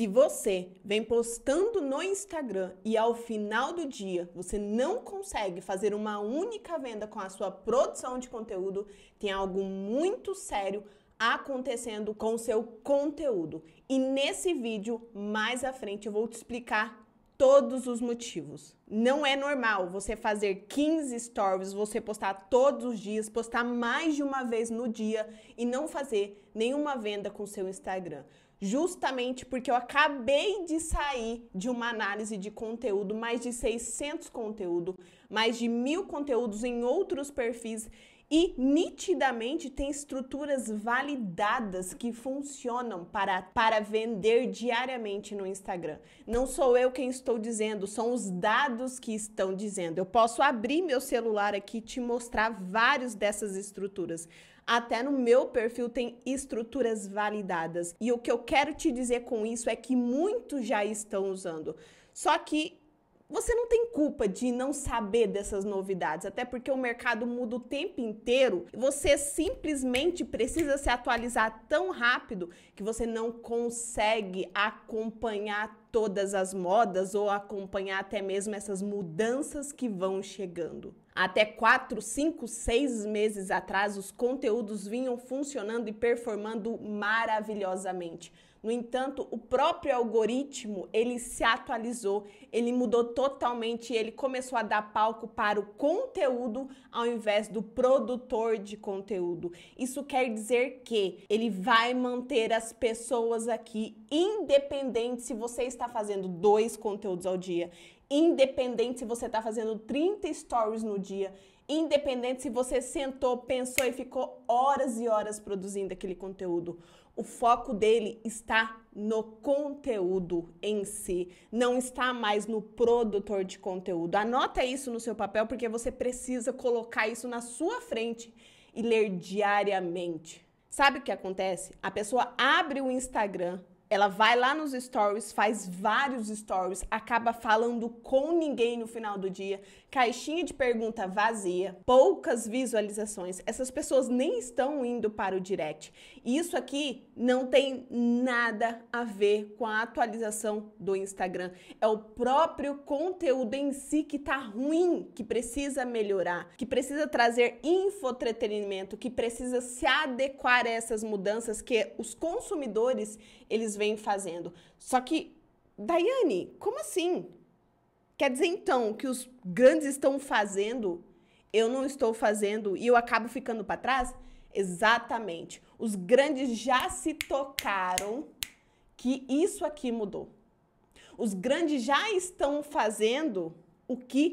Se você vem postando no Instagram e ao final do dia você não consegue fazer uma única venda com a sua produção de conteúdo, tem algo muito sério acontecendo com o seu conteúdo. E nesse vídeo, mais à frente, eu vou te explicar todos os motivos. Não é normal você fazer 15 stories, você postar todos os dias, postar mais de uma vez no dia e não fazer nenhuma venda com seu Instagram justamente porque eu acabei de sair de uma análise de conteúdo, mais de 600 conteúdos, mais de mil conteúdos em outros perfis e nitidamente tem estruturas validadas que funcionam para, para vender diariamente no Instagram. Não sou eu quem estou dizendo, são os dados que estão dizendo. Eu posso abrir meu celular aqui e te mostrar vários dessas estruturas. Até no meu perfil tem estruturas validadas. E o que eu quero te dizer com isso é que muitos já estão usando. Só que você não tem culpa de não saber dessas novidades, até porque o mercado muda o tempo inteiro. Você simplesmente precisa se atualizar tão rápido que você não consegue acompanhar todas as modas ou acompanhar até mesmo essas mudanças que vão chegando. Até 4, 5, 6 meses atrás, os conteúdos vinham funcionando e performando maravilhosamente. No entanto, o próprio algoritmo, ele se atualizou, ele mudou totalmente, ele começou a dar palco para o conteúdo ao invés do produtor de conteúdo. Isso quer dizer que ele vai manter as pessoas aqui independente se você está fazendo dois conteúdos ao dia, independente se você está fazendo 30 stories no dia, independente se você sentou, pensou e ficou horas e horas produzindo aquele conteúdo. O foco dele está no conteúdo em si, não está mais no produtor de conteúdo. Anota isso no seu papel porque você precisa colocar isso na sua frente e ler diariamente. Sabe o que acontece? A pessoa abre o Instagram, ela vai lá nos stories, faz vários stories, acaba falando com ninguém no final do dia, caixinha de pergunta vazia, poucas visualizações. Essas pessoas nem estão indo para o direct. E isso aqui não tem nada a ver com a atualização do Instagram. É o próprio conteúdo em si que está ruim, que precisa melhorar, que precisa trazer infotretenimento, que precisa se adequar a essas mudanças que os consumidores eles vêm fazendo. Só que, Daiane, como assim? Quer dizer então que os grandes estão fazendo, eu não estou fazendo e eu acabo ficando para trás? Exatamente. Os grandes já se tocaram que isso aqui mudou. Os grandes já estão fazendo o que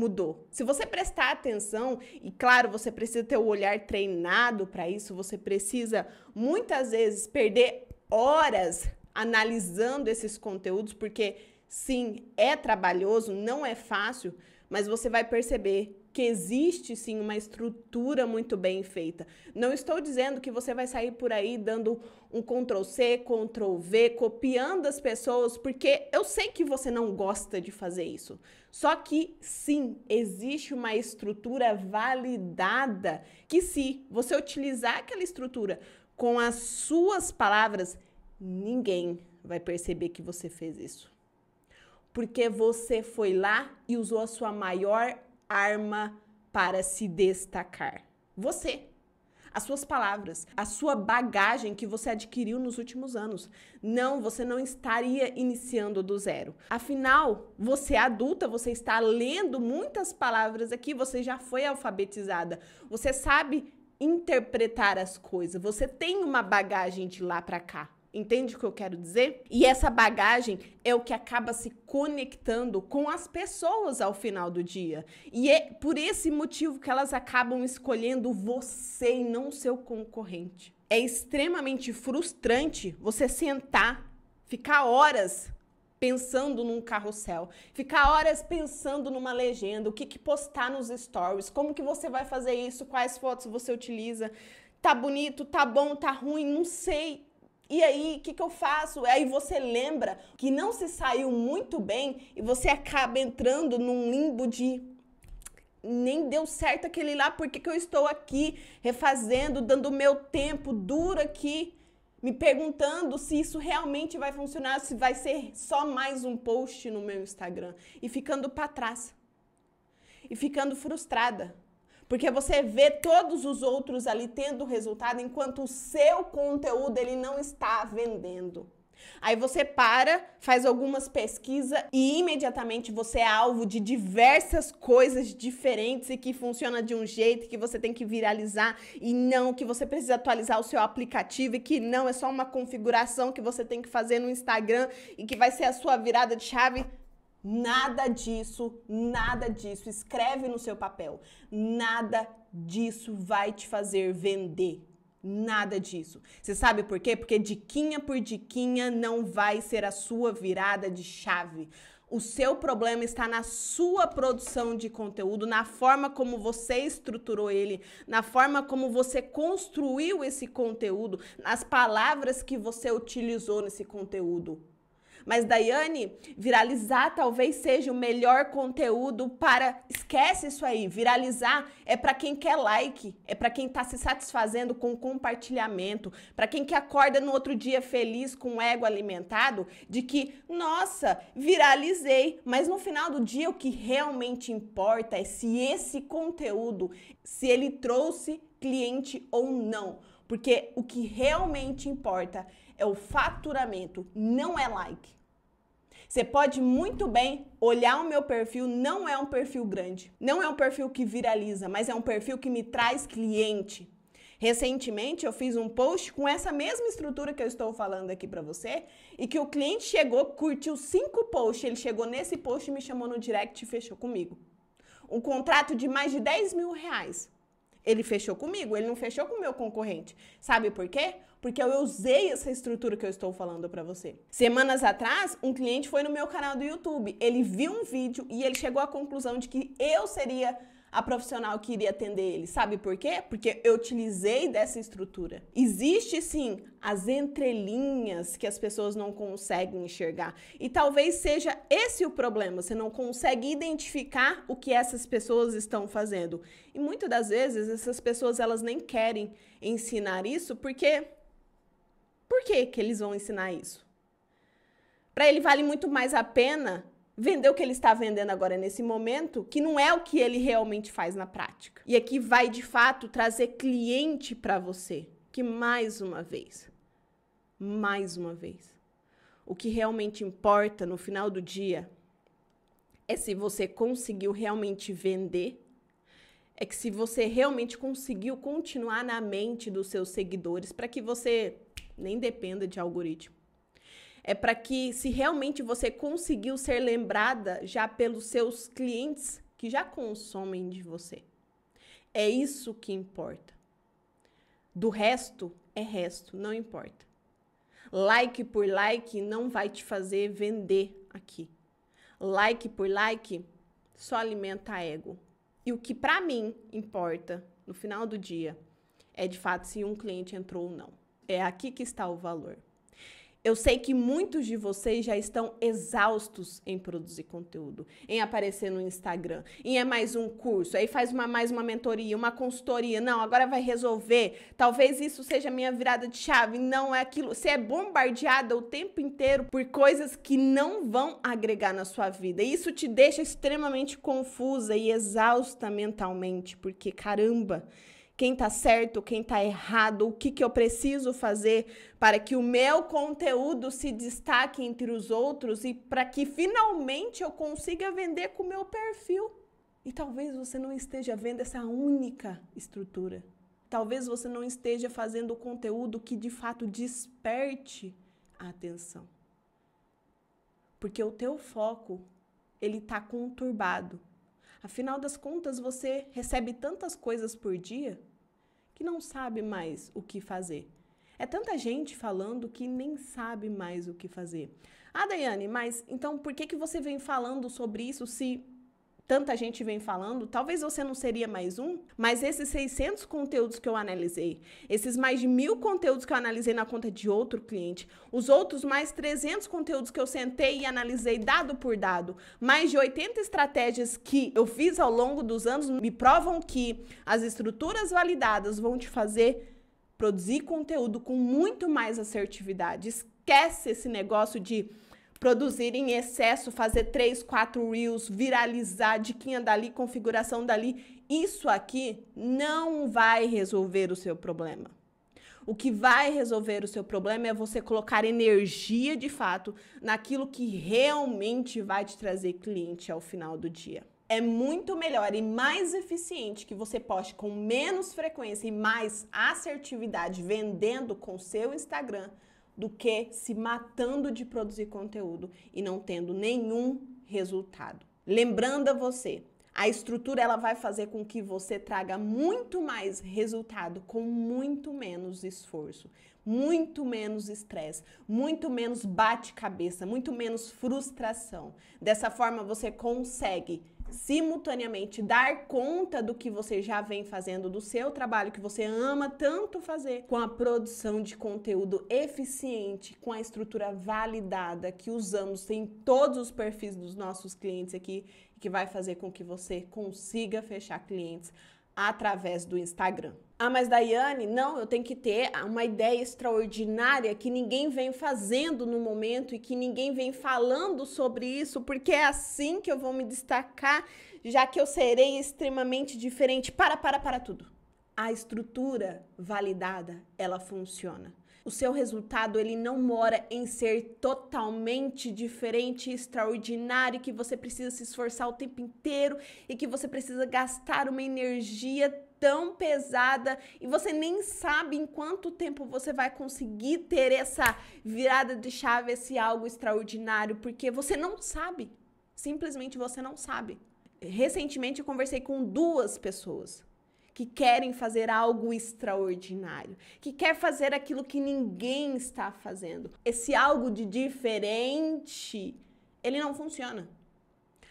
mudou. Se você prestar atenção, e claro, você precisa ter o olhar treinado para isso, você precisa muitas vezes perder horas analisando esses conteúdos, porque sim, é trabalhoso, não é fácil, mas você vai perceber que existe sim uma estrutura muito bem feita. Não estou dizendo que você vai sair por aí dando um Ctrl C, Ctrl V, copiando as pessoas, porque eu sei que você não gosta de fazer isso. Só que sim, existe uma estrutura validada que se você utilizar aquela estrutura com as suas palavras, ninguém vai perceber que você fez isso. Porque você foi lá e usou a sua maior arma para se destacar. Você. As suas palavras, a sua bagagem que você adquiriu nos últimos anos. Não, você não estaria iniciando do zero. Afinal, você é adulta, você está lendo muitas palavras aqui, você já foi alfabetizada. Você sabe interpretar as coisas. Você tem uma bagagem de lá para cá. Entende o que eu quero dizer? E essa bagagem é o que acaba se conectando com as pessoas ao final do dia. E é por esse motivo que elas acabam escolhendo você e não seu concorrente. É extremamente frustrante você sentar, ficar horas pensando num carrossel, ficar horas pensando numa legenda, o que, que postar nos stories, como que você vai fazer isso, quais fotos você utiliza, tá bonito, tá bom, tá ruim, não sei. E aí, o que, que eu faço? Aí você lembra que não se saiu muito bem e você acaba entrando num limbo de nem deu certo aquele lá, por que, que eu estou aqui refazendo, dando meu tempo duro aqui? me perguntando se isso realmente vai funcionar, se vai ser só mais um post no meu Instagram e ficando para trás. E ficando frustrada, porque você vê todos os outros ali tendo resultado enquanto o seu conteúdo ele não está vendendo. Aí você para, faz algumas pesquisas e imediatamente você é alvo de diversas coisas diferentes e que funciona de um jeito que você tem que viralizar e não que você precisa atualizar o seu aplicativo e que não é só uma configuração que você tem que fazer no Instagram e que vai ser a sua virada de chave. Nada disso, nada disso. Escreve no seu papel. Nada disso vai te fazer vender. Nada disso. Você sabe por quê? Porque diquinha por diquinha não vai ser a sua virada de chave. O seu problema está na sua produção de conteúdo, na forma como você estruturou ele, na forma como você construiu esse conteúdo, nas palavras que você utilizou nesse conteúdo. Mas, Daiane, viralizar talvez seja o melhor conteúdo para. Esquece isso aí. Viralizar é para quem quer like, é para quem está se satisfazendo com compartilhamento, para quem que acorda no outro dia feliz com o ego alimentado de que, nossa, viralizei. Mas no final do dia, o que realmente importa é se esse conteúdo, se ele trouxe cliente ou não. Porque o que realmente importa é o faturamento, não é like. Você pode muito bem olhar o meu perfil, não é um perfil grande, não é um perfil que viraliza, mas é um perfil que me traz cliente. Recentemente eu fiz um post com essa mesma estrutura que eu estou falando aqui para você e que o cliente chegou, curtiu cinco posts, ele chegou nesse post e me chamou no direct e fechou comigo. Um contrato de mais de 10 mil reais. Ele fechou comigo, ele não fechou com o meu concorrente. Sabe por quê? porque eu usei essa estrutura que eu estou falando para você. Semanas atrás, um cliente foi no meu canal do YouTube, ele viu um vídeo e ele chegou à conclusão de que eu seria a profissional que iria atender ele. Sabe por quê? Porque eu utilizei dessa estrutura. Existe sim as entrelinhas que as pessoas não conseguem enxergar. E talvez seja esse o problema, você não consegue identificar o que essas pessoas estão fazendo. E muitas das vezes essas pessoas elas nem querem ensinar isso porque por que, que eles vão ensinar isso? Para ele vale muito mais a pena vender o que ele está vendendo agora nesse momento, que não é o que ele realmente faz na prática. E aqui vai de fato trazer cliente para você, que mais uma vez, mais uma vez, o que realmente importa no final do dia é se você conseguiu realmente vender, é que se você realmente conseguiu continuar na mente dos seus seguidores para que você nem dependa de algoritmo. É para que, se realmente você conseguiu ser lembrada já pelos seus clientes que já consomem de você. É isso que importa. Do resto, é resto, não importa. Like por like não vai te fazer vender aqui. Like por like só alimenta ego. E o que para mim importa no final do dia é de fato se um cliente entrou ou não. É aqui que está o valor. Eu sei que muitos de vocês já estão exaustos em produzir conteúdo, em aparecer no Instagram, em é mais um curso, aí faz uma, mais uma mentoria, uma consultoria. Não, agora vai resolver. Talvez isso seja a minha virada de chave. Não é aquilo. Você é bombardeada o tempo inteiro por coisas que não vão agregar na sua vida. E isso te deixa extremamente confusa e exausta mentalmente, porque caramba quem tá certo, quem tá errado, o que, que eu preciso fazer para que o meu conteúdo se destaque entre os outros e para que finalmente eu consiga vender com o meu perfil. E talvez você não esteja vendo essa única estrutura. Talvez você não esteja fazendo conteúdo que de fato desperte a atenção. Porque o teu foco, ele está conturbado. Afinal das contas, você recebe tantas coisas por dia que não sabe mais o que fazer. É tanta gente falando que nem sabe mais o que fazer. Ah, Daiane, mas então por que, que você vem falando sobre isso se tanta gente vem falando, talvez você não seria mais um, mas esses 600 conteúdos que eu analisei, esses mais de mil conteúdos que eu analisei na conta de outro cliente, os outros mais 300 conteúdos que eu sentei e analisei dado por dado, mais de 80 estratégias que eu fiz ao longo dos anos, me provam que as estruturas validadas vão te fazer produzir conteúdo com muito mais assertividade. Esquece esse negócio de produzir em excesso, fazer três, quatro reels, viralizar, diquinha dali, configuração dali, isso aqui não vai resolver o seu problema. O que vai resolver o seu problema é você colocar energia de fato naquilo que realmente vai te trazer cliente ao final do dia. É muito melhor e mais eficiente que você poste com menos frequência e mais assertividade vendendo com seu Instagram do que se matando de produzir conteúdo e não tendo nenhum resultado. Lembrando a você, a estrutura ela vai fazer com que você traga muito mais resultado com muito menos esforço, muito menos estresse, muito menos bate-cabeça, muito menos frustração. Dessa forma você consegue simultaneamente dar conta do que você já vem fazendo do seu trabalho que você ama tanto fazer, com a produção de conteúdo eficiente, com a estrutura validada que usamos em todos os perfis dos nossos clientes aqui, que vai fazer com que você consiga fechar clientes através do Instagram. Ah, mas Daiane, não, eu tenho que ter uma ideia extraordinária que ninguém vem fazendo no momento e que ninguém vem falando sobre isso, porque é assim que eu vou me destacar, já que eu serei extremamente diferente. Para, para, para tudo. A estrutura validada, ela funciona o seu resultado ele não mora em ser totalmente diferente, extraordinário, que você precisa se esforçar o tempo inteiro e que você precisa gastar uma energia tão pesada e você nem sabe em quanto tempo você vai conseguir ter essa virada de chave, esse algo extraordinário, porque você não sabe. Simplesmente você não sabe. Recentemente eu conversei com duas pessoas que querem fazer algo extraordinário, que quer fazer aquilo que ninguém está fazendo. Esse algo de diferente, ele não funciona.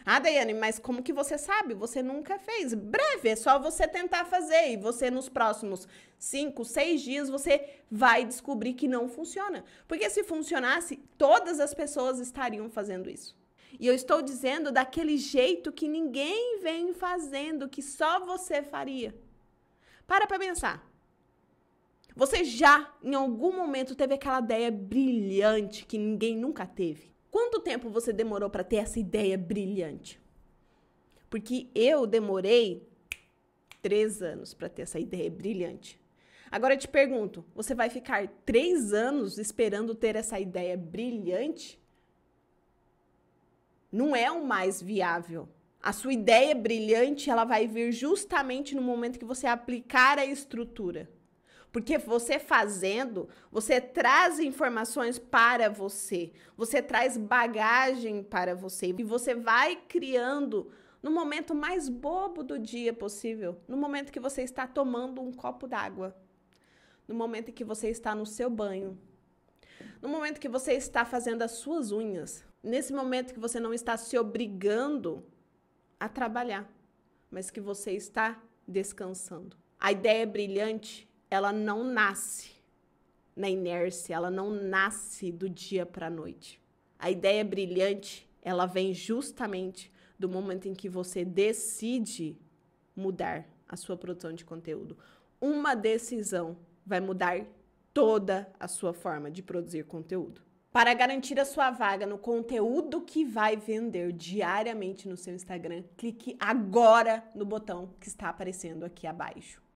Ah, Daiane, mas como que você sabe? Você nunca fez. Breve, é só você tentar fazer e você nos próximos cinco, seis dias você vai descobrir que não funciona. Porque se funcionasse, todas as pessoas estariam fazendo isso. E eu estou dizendo daquele jeito que ninguém vem fazendo, que só você faria. Para pra pensar. Você já, em algum momento, teve aquela ideia brilhante que ninguém nunca teve? Quanto tempo você demorou para ter essa ideia brilhante? Porque eu demorei três anos para ter essa ideia brilhante. Agora eu te pergunto: você vai ficar três anos esperando ter essa ideia brilhante? Não é o mais viável. A sua ideia brilhante, ela vai vir justamente no momento que você aplicar a estrutura. Porque você fazendo, você traz informações para você, você traz bagagem para você e você vai criando no momento mais bobo do dia possível, no momento que você está tomando um copo d'água, no momento que você está no seu banho, no momento que você está fazendo as suas unhas, nesse momento que você não está se obrigando a trabalhar, mas que você está descansando. A ideia é brilhante, ela não nasce na inércia, ela não nasce do dia para a noite. A ideia é brilhante, ela vem justamente do momento em que você decide mudar a sua produção de conteúdo. Uma decisão vai mudar toda a sua forma de produzir conteúdo. Para garantir a sua vaga no conteúdo que vai vender diariamente no seu Instagram, clique agora no botão que está aparecendo aqui abaixo.